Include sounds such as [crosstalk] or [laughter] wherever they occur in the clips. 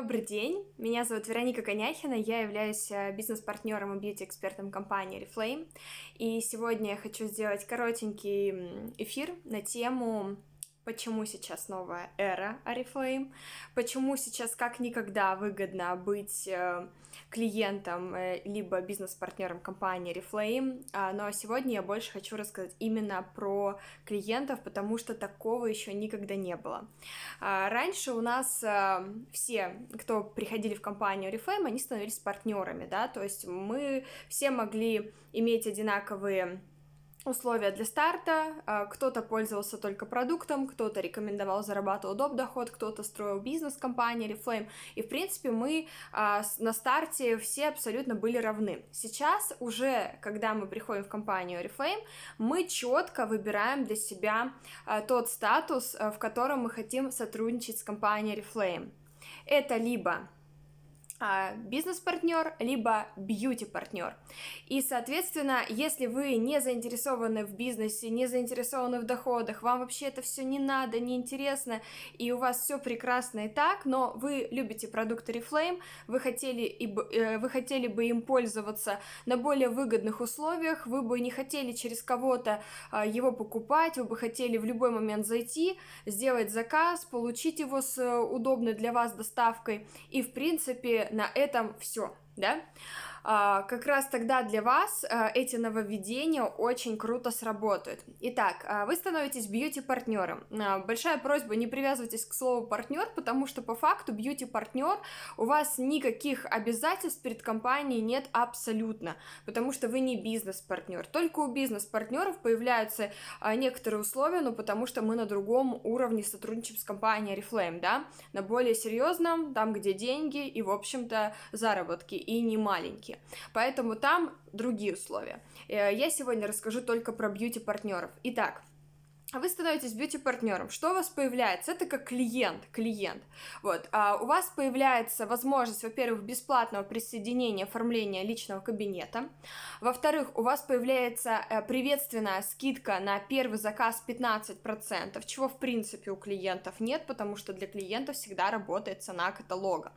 Добрый день, меня зовут Вероника Коняхина, я являюсь э, бизнес-партнером и бьюти-экспертом компании Reflame, и сегодня я хочу сделать коротенький эфир на тему почему сейчас новая эра Арифлейм, почему сейчас как никогда выгодно быть э, клиентом э, либо бизнес-партнером компании Арифлейм. Но ну, а сегодня я больше хочу рассказать именно про клиентов, потому что такого еще никогда не было. А, раньше у нас э, все, кто приходили в компанию Арифлейм, они становились партнерами, да, то есть мы все могли иметь одинаковые условия для старта. А, кто-то пользовался только продуктом, кто-то рекомендовал, зарабатывал доп. доход, кто-то строил бизнес компании Reflame. И, в принципе, мы а, на старте все абсолютно были равны. Сейчас уже, когда мы приходим в компанию Reflame, мы четко выбираем для себя а, тот статус, в котором мы хотим сотрудничать с компанией Reflame. Это либо а, бизнес-партнер, либо бьюти-партнер. И, соответственно, если вы не заинтересованы в бизнесе, не заинтересованы в доходах, вам вообще это все не надо, не интересно, и у вас все прекрасно и так, но вы любите продукты Reflame, вы хотели, и, э, вы хотели бы им пользоваться на более выгодных условиях, вы бы не хотели через кого-то а, его покупать, вы бы хотели в любой момент зайти, сделать заказ, получить его с э, удобной для вас доставкой, и, в принципе, на этом все, да? А, как раз тогда для вас а, эти нововведения очень круто сработают. Итак, а, вы становитесь бьюти-партнером. Большая просьба, не привязывайтесь к слову партнер, потому что по факту бьюти-партнер у вас никаких обязательств перед компанией нет абсолютно, потому что вы не бизнес-партнер. Только у бизнес-партнеров появляются некоторые условия, ну потому что мы на другом уровне сотрудничаем с компанией Reflame, да, на более серьезном, там, где деньги и, в общем-то, заработки, и не маленькие девушки. Поэтому там другие условия. Э, я сегодня расскажу только про бьюти-партнеров. Итак, а вы становитесь бьюти-партнером. Что у вас появляется? Это как клиент, клиент. Вот. А у вас появляется возможность, во-первых, бесплатного присоединения, оформления личного кабинета. Во-вторых, у вас появляется э, приветственная скидка на первый заказ 15%, чего, в принципе, у клиентов нет, потому что для клиентов всегда работает цена каталога.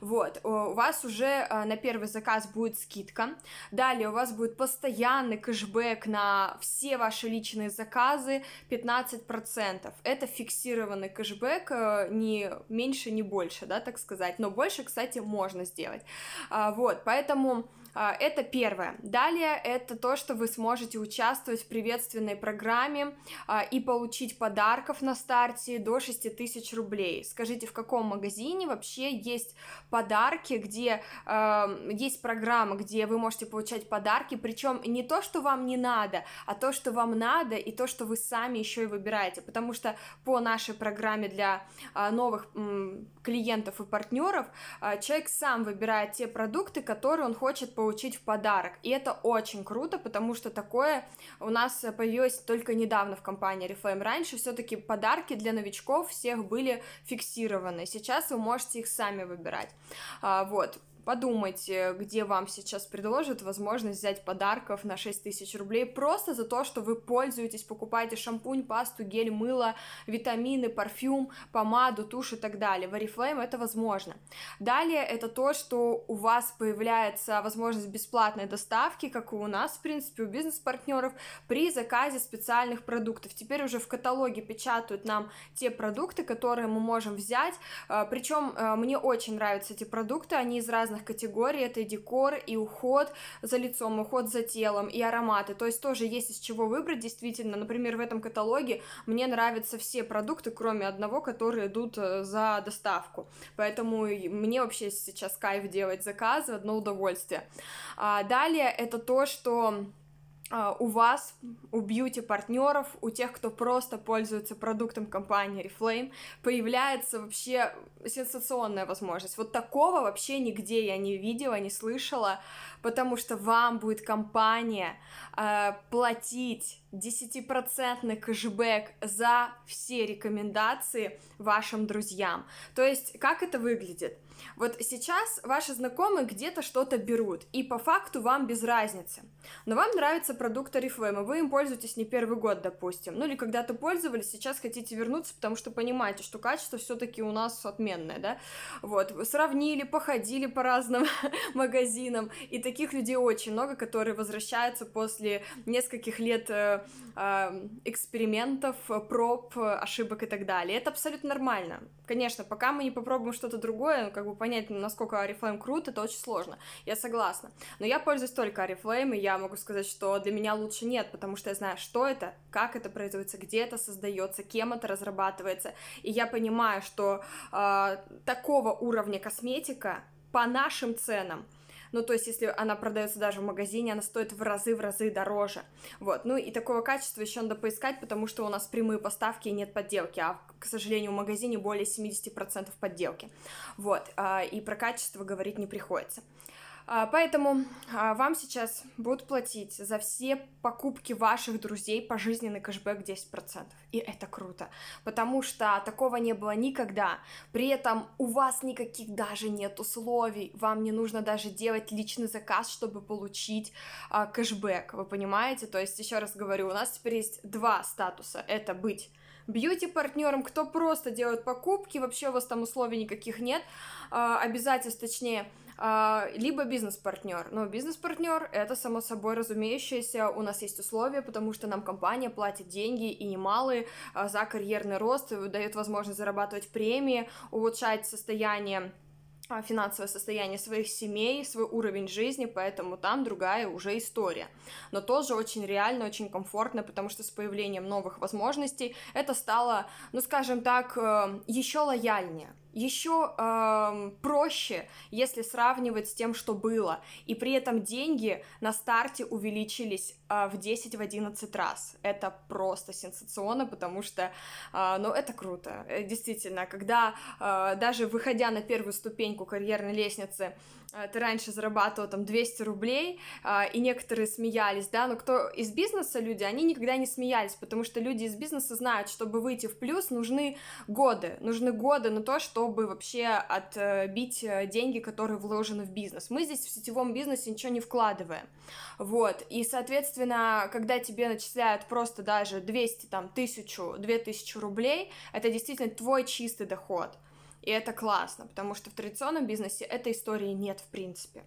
Вот. Э, у вас уже э, на первый заказ будет скидка. Далее у вас будет постоянный кэшбэк на все ваши личные заказы, 15%. Это фиксированный кэшбэк, э, не меньше, не больше, да, так сказать. Но больше, кстати, можно сделать. А, вот, поэтому а, это первое. Далее это то, что вы сможете участвовать в приветственной программе а, и получить подарков на старте до 6 тысяч рублей. Скажите, в каком магазине вообще есть подарки, где а, есть программа, где вы можете получать подарки, причем не то, что вам не надо, а то, что вам надо, и то, что вы сами еще и выбираете, потому что по нашей программе для новых клиентов и партнеров человек сам выбирает те продукты, которые он хочет получить в подарок. И это очень круто, потому что такое у нас появилось только недавно в компании Reflame. Раньше все-таки подарки для новичков всех были фиксированы. Сейчас вы можете их сами выбирать. А, вот подумайте, э, где вам сейчас предложат возможность взять подарков на 6 тысяч рублей просто за то, что вы пользуетесь, покупаете шампунь, пасту, гель, мыло, витамины, парфюм, помаду, тушь и так далее. В Oriflame это возможно. Далее это то, что у вас появляется возможность бесплатной доставки, как и у нас, в принципе, у бизнес-партнеров, при заказе специальных продуктов. Теперь уже в каталоге печатают нам те продукты, которые мы можем взять. Э, Причем э, мне очень нравятся эти продукты, они из разных разных категорий. Это и декор, и уход за лицом, уход за телом, и ароматы. То есть тоже есть из чего выбрать, действительно. Например, в этом каталоге мне нравятся все продукты, кроме одного, которые идут э, за доставку. Поэтому мне вообще сейчас кайф делать заказы, одно удовольствие. А далее это то, что а, у вас, у бьюти-партнеров, у тех, кто просто пользуется продуктом компании Reflame, появляется вообще сенсационная возможность. Вот такого вообще нигде я не видела, не слышала, потому что вам будет компания э, платить 10% кэшбэк за все рекомендации вашим друзьям. То есть, как это выглядит? Вот сейчас ваши знакомые где-то что-то берут, и по факту вам без разницы – но вам нравятся продукты продукт Oriflame, вы им пользуетесь не первый год, допустим, ну или когда-то пользовались, сейчас хотите вернуться, потому что понимаете, что качество все-таки у нас отменное, да, вот, сравнили, походили по разным [laughs] магазинам, и таких людей очень много, которые возвращаются после нескольких лет э, э, экспериментов, проб, ошибок и так далее. Это абсолютно нормально. Конечно, пока мы не попробуем что-то другое, ну, как бы понять, насколько Oriflame крут, это очень сложно. Я согласна. Но я пользуюсь только Oriflame, и я могу сказать, что для меня лучше нет, потому что я знаю, что это, как это производится, где это создается, кем это разрабатывается. И я понимаю, что э, такого уровня косметика по нашим ценам, ну, то есть, если она продается даже в магазине, она стоит в разы, в разы дороже. Вот, ну и такого качества еще надо поискать, потому что у нас прямые поставки и нет подделки, а, к сожалению, в магазине более 70% подделки. Вот, а, и про качество говорить не приходится. А, поэтому а, вам сейчас будут платить за все покупки ваших друзей пожизненный кэшбэк 10%. И это круто, потому что такого не было никогда. При этом у вас никаких даже нет условий, вам не нужно даже делать личный заказ, чтобы получить а, кэшбэк, вы понимаете? То есть, еще раз говорю, у нас теперь есть два статуса. Это быть бьюти-партнером, кто просто делает покупки, вообще у вас там условий никаких нет, обязательств, точнее, а, либо бизнес-партнер. Но бизнес-партнер это само собой разумеющееся, у нас есть условия, потому что нам компания платит деньги и немалые а, за карьерный рост, дает возможность зарабатывать премии, улучшать состояние а, финансовое состояние своих семей, свой уровень жизни, поэтому там другая уже история. Но тоже очень реально, очень комфортно, потому что с появлением новых возможностей это стало, ну скажем так, э, еще лояльнее еще эм, проще, если сравнивать с тем, что было. И при этом деньги на старте увеличились э, в 10-11 раз. Это просто сенсационно, потому что, э, ну, это круто. Э, действительно, когда э, даже выходя на первую ступеньку карьерной лестницы, а, ты раньше зарабатывал там 200 рублей, а, и некоторые смеялись, да, но кто из бизнеса люди, они никогда не смеялись, потому что люди из бизнеса знают, чтобы выйти в плюс, нужны годы, нужны годы на то, чтобы вообще отбить э, деньги, которые вложены в бизнес. Мы здесь в сетевом бизнесе ничего не вкладываем, вот, и, соответственно, когда тебе начисляют просто даже 200, там, 1000, 2000 рублей, это действительно твой чистый доход – и это классно, потому что в традиционном бизнесе этой истории нет в принципе.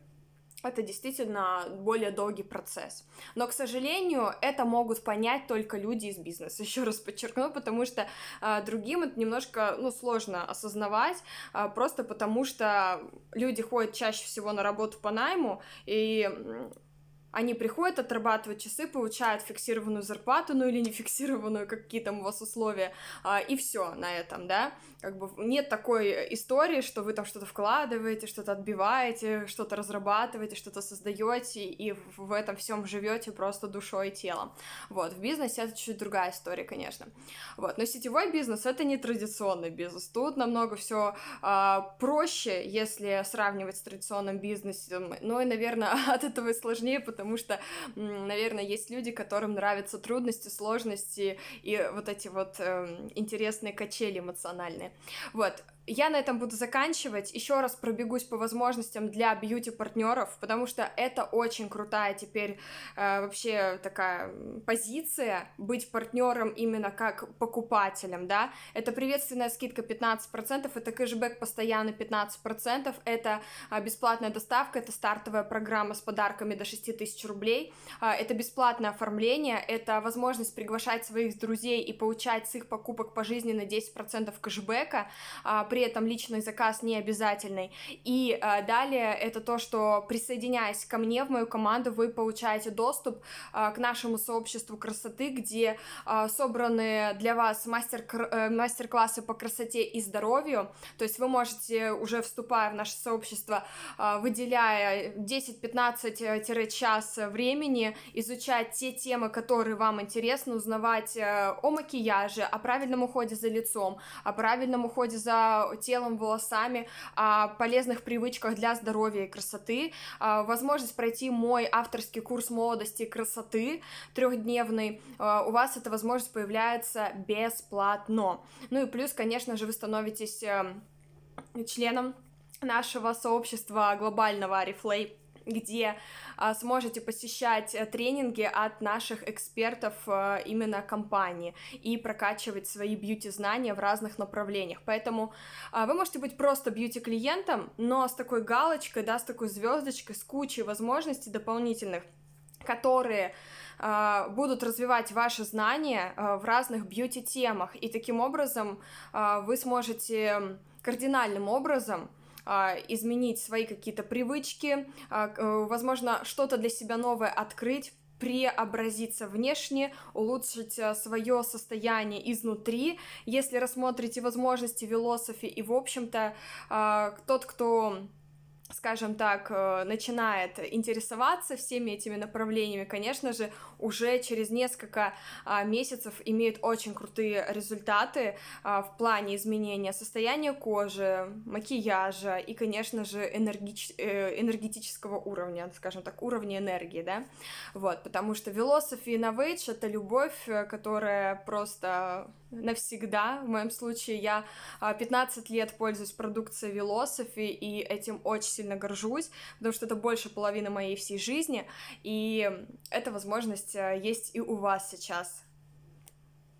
Это действительно более долгий процесс. Но, к сожалению, это могут понять только люди из бизнеса, [laughs] еще раз подчеркну, потому что э, другим это немножко ну, сложно осознавать, э, просто потому что люди ходят чаще всего на работу по найму, и они приходят, отрабатывают часы, получают фиксированную зарплату, ну или не фиксированную, какие там у вас условия, а, и все на этом, да. Как бы нет такой э, истории, что вы там что-то вкладываете, что-то отбиваете, что-то разрабатываете, что-то создаете, и в этом всем живете просто душой и телом. Вот, в бизнесе это чуть другая история, конечно. Вот, но сетевой бизнес это не традиционный бизнес. Тут намного все э, а, проще, если сравнивать с традиционным бизнесом. Ну и, наверное, [laughs] от этого и сложнее, потому потому что, наверное, есть люди, которым нравятся трудности, сложности и вот эти вот э, интересные качели эмоциональные. Вот, я на этом буду заканчивать. Еще раз пробегусь по возможностям для бьюти-партнеров, потому что это очень крутая теперь э, вообще такая позиция быть партнером именно как покупателем, да. Это приветственная скидка 15%, это кэшбэк постоянно 15%, это а, бесплатная доставка, это стартовая программа с подарками до 6 тысяч тысяч рублей. А, это бесплатное оформление, это возможность приглашать своих друзей и получать с их покупок пожизненно 10% кэшбэка, а, при этом личный заказ не обязательный. И а, далее это то, что присоединяясь ко мне в мою команду, вы получаете доступ к нашему сообществу красоты, где собраны для вас э, мастер-классы по красоте и здоровью. То есть вы можете, уже вступая в наше сообщество, выделяя 10-15-час вас э, времени изучать те темы, которые вам интересны, узнавать э, о макияже, о правильном уходе за лицом, о правильном уходе за телом, волосами, о полезных привычках для здоровья и красоты, а, возможность пройти мой авторский курс молодости и красоты трехдневный, а, у вас эта возможность появляется бесплатно. Ну и плюс, конечно же, вы становитесь эм, членом нашего сообщества глобального Арифлей где а, сможете посещать э, тренинги от наших экспертов а, именно компании и прокачивать свои бьюти-знания в разных направлениях. Поэтому а, вы можете быть просто бьюти-клиентом, но с такой галочкой, да, с такой звездочкой, с кучей возможностей дополнительных, которые а, будут развивать ваши знания э, в разных бьюти-темах, и таким образом а, вы сможете кардинальным образом а, изменить свои какие-то привычки, а, э, возможно, что-то для себя новое открыть преобразиться внешне, улучшить э, свое состояние изнутри. Если рассмотрите возможности философии и, в общем-то, а, тот, кто скажем так, э, начинает интересоваться всеми этими направлениями, конечно же, уже через несколько а, месяцев имеют очень крутые результаты а, в плане изменения состояния кожи, макияжа и, конечно же, энергич... Э, энергетического уровня, скажем так, уровня энергии, да, вот, потому что philosophy innovation — это любовь, э, которая просто навсегда. В моем случае я 15 а, лет пользуюсь продукцией Philosophy, и этим очень сильно горжусь, потому что это больше половины моей всей жизни, и эта возможность э, есть и у вас сейчас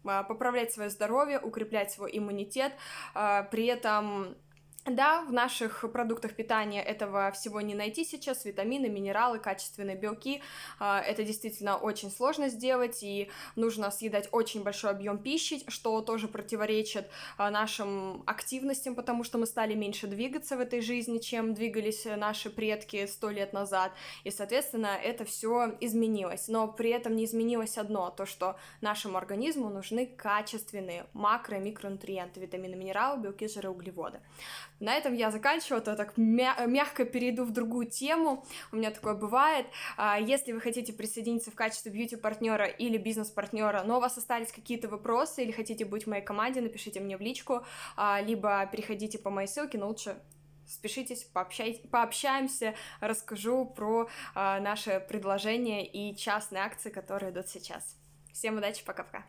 э, поправлять свое здоровье, укреплять свой иммунитет, э, при этом да, в наших продуктах питания этого всего не найти сейчас. Витамины, минералы, качественные белки. А, это действительно очень сложно сделать, и нужно съедать очень большой объем пищи, что тоже противоречит а, нашим активностям, потому что мы стали меньше двигаться в этой жизни, чем двигались наши предки сто лет назад. И, соответственно, это все изменилось. Но при этом не изменилось одно, то, что нашему организму нужны качественные макро- и микронутриенты, витамины, минералы, белки, жиры, углеводы. На этом я заканчиваю, а то я так мя- мягко перейду в другую тему. У меня такое бывает. А, если вы хотите присоединиться в качестве бьюти-партнера или бизнес-партнера, но у вас остались какие-то вопросы или хотите быть в моей команде, напишите мне в личку, а, либо переходите по моей ссылке, но лучше спешитесь, пообщай, пообщаемся, расскажу про наше предложение и частные акции, которые идут сейчас. Всем удачи, пока-пока.